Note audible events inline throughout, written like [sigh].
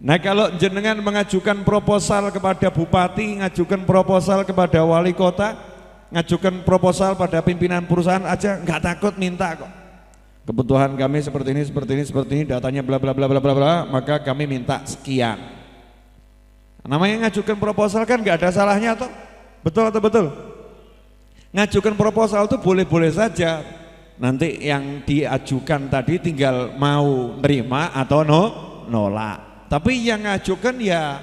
Nah kalau jenengan mengajukan proposal kepada bupati, ngajukan proposal kepada wali kota, ngajukan proposal pada pimpinan perusahaan aja nggak takut minta kok. Kebutuhan kami seperti ini, seperti ini, seperti ini, datanya bla bla bla bla bla bla, maka kami minta sekian. Namanya ngajukan proposal kan nggak ada salahnya atau betul atau betul? Ngajukan proposal itu boleh-boleh saja. Nanti yang diajukan tadi tinggal mau nerima atau no, nolak. Tapi yang ngajukan ya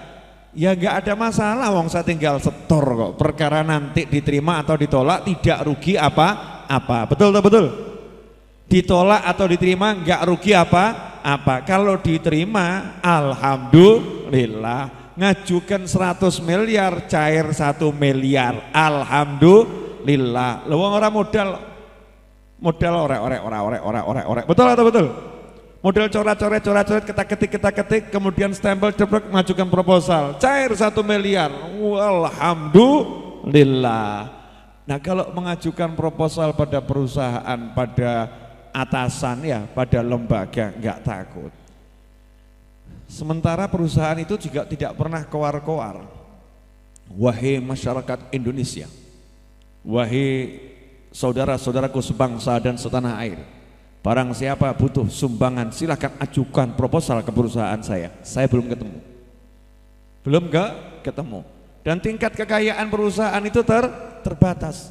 ya nggak ada masalah wong saya tinggal setor kok. Perkara nanti diterima atau ditolak tidak rugi apa apa. Betul betul. betul? Ditolak atau diterima nggak rugi apa apa. Kalau diterima alhamdulillah ngajukan 100 miliar cair satu miliar alhamdulillah Lo orang modal modal orek orek orek orek orek orek betul atau betul model coret-coret, coret-coret, ketak-ketik, ketak-ketik, kemudian stempel, ceplok, majukan proposal, cair satu miliar, walhamdulillah. Nah kalau mengajukan proposal pada perusahaan, pada atasan ya, pada lembaga, nggak takut. Sementara perusahaan itu juga tidak pernah koar-koar. Wahai masyarakat Indonesia, wahai saudara-saudaraku sebangsa dan setanah air, Barang siapa butuh sumbangan silahkan ajukan proposal ke perusahaan saya. Saya belum ketemu. Belum enggak ketemu. Dan tingkat kekayaan perusahaan itu ter terbatas.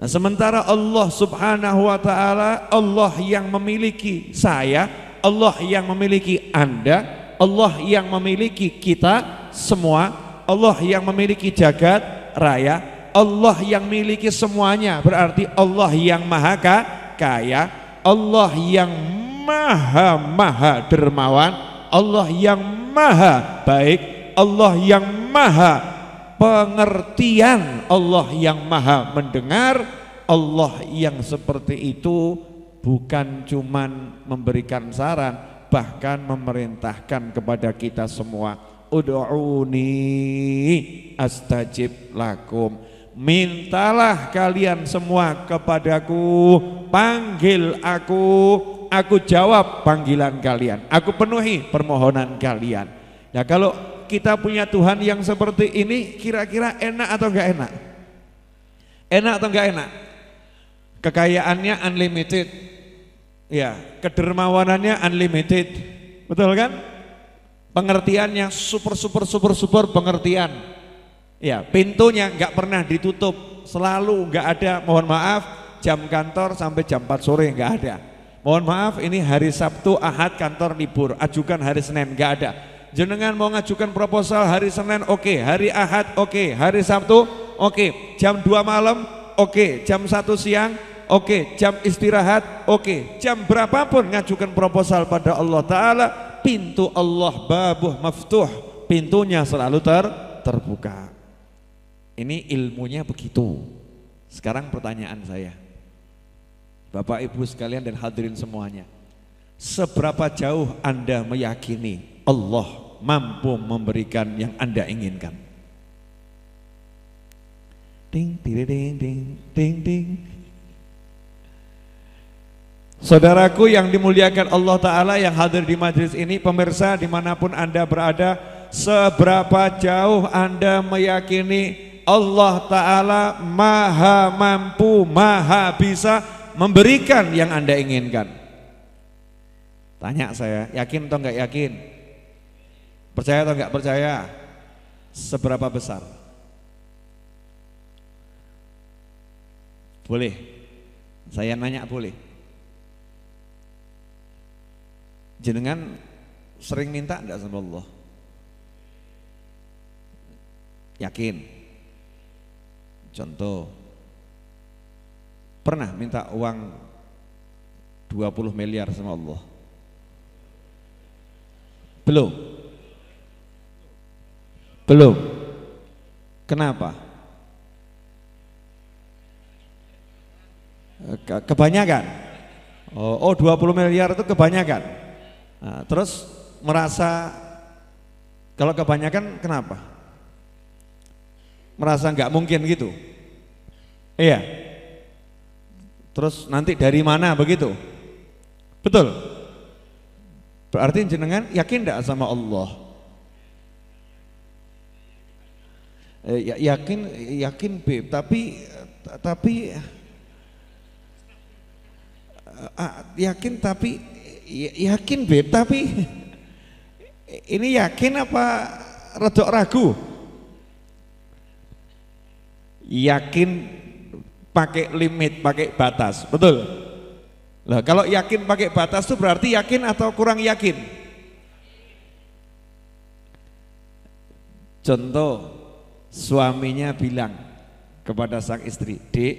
Nah sementara Allah subhanahu wa ta'ala Allah yang memiliki saya Allah yang memiliki anda Allah yang memiliki kita semua Allah yang memiliki jagat raya Allah yang memiliki semuanya berarti Allah yang maha kaya Allah yang maha maha dermawan Allah yang maha baik Allah yang maha pengertian Allah yang maha mendengar Allah yang seperti itu bukan cuman memberikan saran bahkan memerintahkan kepada kita semua Udu'uni astajib lakum Mintalah kalian semua kepadaku, panggil aku, aku jawab panggilan kalian, aku penuhi permohonan kalian. Ya kalau kita punya Tuhan yang seperti ini kira-kira enak atau enggak enak? Enak atau enggak enak? Kekayaannya unlimited. Ya, kedermawanannya unlimited. Betul kan? Pengertiannya super super super super pengertian Ya, pintunya nggak pernah ditutup, selalu nggak ada. Mohon maaf, jam kantor sampai jam 4 sore nggak ada. Mohon maaf, ini hari Sabtu, Ahad kantor libur, ajukan hari Senin nggak ada. Jenengan mau ngajukan proposal hari Senin oke, okay. hari Ahad oke, okay. hari Sabtu oke, okay. jam 2 malam oke, okay. jam 1 siang oke, okay. jam istirahat oke, okay. jam berapapun ngajukan proposal pada Allah Ta'ala, pintu Allah babuh maftuh, pintunya selalu ter terbuka. Ini ilmunya begitu. Sekarang pertanyaan saya. Bapak Ibu sekalian dan hadirin semuanya. Seberapa jauh Anda meyakini Allah mampu memberikan yang Anda inginkan? Ding, ding, ding, ding, ding, ding. Saudaraku yang dimuliakan Allah Ta'ala yang hadir di majlis ini, pemirsa dimanapun Anda berada, seberapa jauh Anda meyakini Allah Ta'ala maha mampu, maha bisa memberikan yang Anda inginkan. Tanya saya, yakin atau enggak yakin? Percaya atau enggak percaya? Seberapa besar? Boleh. Saya nanya boleh. Jenengan sering minta enggak sama Allah? Yakin? Contoh, pernah minta uang 20 miliar sama Allah? Belum. Belum. Kenapa? Kebanyakan. Oh, oh 20 miliar itu kebanyakan. Nah, terus merasa kalau kebanyakan kenapa? merasa nggak mungkin gitu. Iya. Terus nanti dari mana begitu? Betul. Berarti jenengan yakin tidak sama Allah? Eh, ya, yakin yakin Beb, tapi tapi eh, ah, yakin tapi ya, yakin Beb, tapi [laughs] ini yakin apa redok ragu? yakin pakai limit, pakai batas, betul? Lah kalau yakin pakai batas itu berarti yakin atau kurang yakin? Contoh, suaminya bilang kepada sang istri, Dek,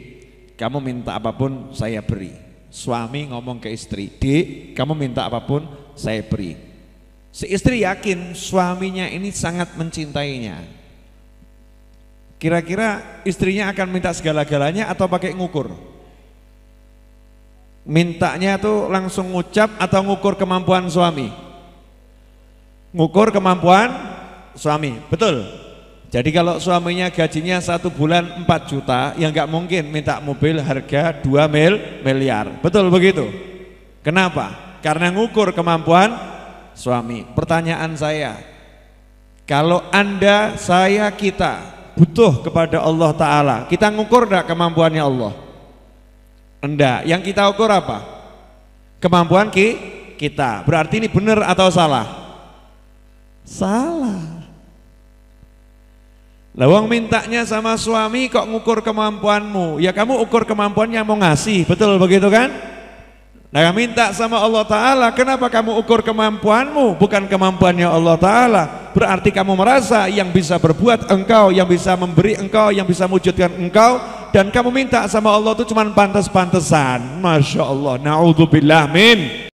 kamu minta apapun saya beri. Suami ngomong ke istri, Dek, kamu minta apapun saya beri. Si istri yakin suaminya ini sangat mencintainya, Kira-kira istrinya akan minta segala-galanya atau pakai ngukur? Mintanya itu langsung ngucap atau ngukur kemampuan suami? Ngukur kemampuan suami, betul. Jadi kalau suaminya gajinya satu bulan 4 juta, ya nggak mungkin minta mobil harga 2 mil miliar. Betul begitu? Kenapa? Karena ngukur kemampuan suami. Pertanyaan saya, kalau Anda, saya, kita butuh kepada Allah Ta'ala kita ngukur enggak kemampuannya Allah enggak, yang kita ukur apa? kemampuan ki kita berarti ini benar atau salah? salah Lawang mintanya sama suami kok ngukur kemampuanmu ya kamu ukur kemampuannya mau ngasih betul begitu kan? Nah minta sama Allah Ta'ala kenapa kamu ukur kemampuanmu bukan kemampuannya Allah Ta'ala berarti kamu merasa yang bisa berbuat engkau, yang bisa memberi engkau, yang bisa mewujudkan engkau dan kamu minta sama Allah itu cuma pantas-pantesan. Masya Allah, naudzubillah min.